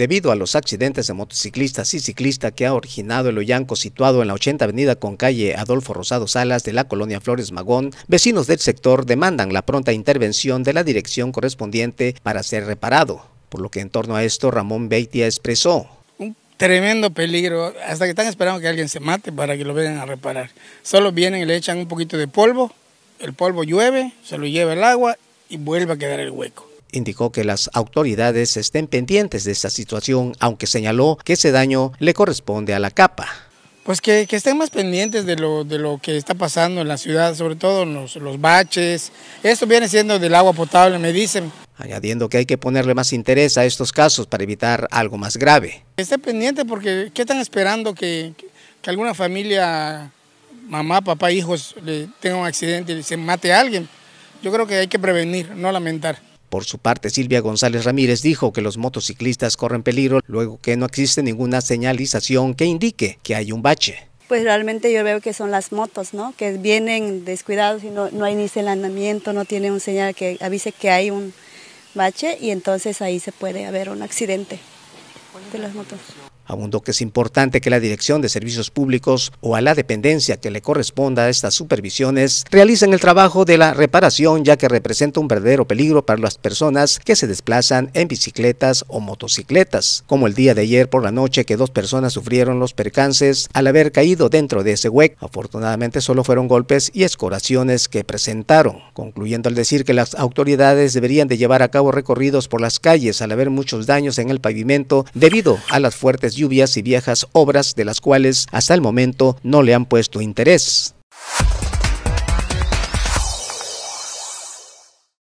Debido a los accidentes de motociclistas y ciclistas que ha originado el hoyanco situado en la 80 avenida con calle Adolfo Rosado Salas de la colonia Flores Magón, vecinos del sector demandan la pronta intervención de la dirección correspondiente para ser reparado. Por lo que en torno a esto Ramón Beitia expresó. Un tremendo peligro, hasta que están esperando que alguien se mate para que lo vengan a reparar. Solo vienen y le echan un poquito de polvo, el polvo llueve, se lo lleva el agua y vuelve a quedar el hueco. Indicó que las autoridades estén pendientes de esta situación, aunque señaló que ese daño le corresponde a la capa. Pues que, estén más pendientes de lo, que está pasando en la ciudad, sobre todo los, baches. Esto viene siendo del agua potable, me dicen añadiendo que hay que ponerle más interés a estos casos para evitar algo más grave. Esté pendiente porque ¿qué están esperando que, alguna familia, mamá, papá, hijos, le tenga un accidente y se mate a alguien? Yo creo que hay que prevenir, no lamentar. Por su parte, Silvia González Ramírez dijo que los motociclistas corren peligro luego que no existe ninguna señalización que indique que hay un bache. Pues realmente yo veo que son las motos, ¿no? Que vienen descuidados y no, no hay ni señalamiento, no tiene un señal que avise que hay un bache y entonces ahí se puede haber un accidente de las motos. Abundó que es importante que la Dirección de Servicios Públicos o a la dependencia que le corresponda a estas supervisiones realicen el trabajo de la reparación ya que representa un verdadero peligro para las personas que se desplazan en bicicletas o motocicletas, como el día de ayer por la noche que dos personas sufrieron los percances al haber caído dentro de ese hueco. Afortunadamente solo fueron golpes y escoraciones que presentaron, concluyendo al decir que las autoridades deberían de llevar a cabo recorridos por las calles al haber muchos daños en el pavimento debido a las fuertes lluvias y viejas obras de las cuales hasta el momento no le han puesto interés.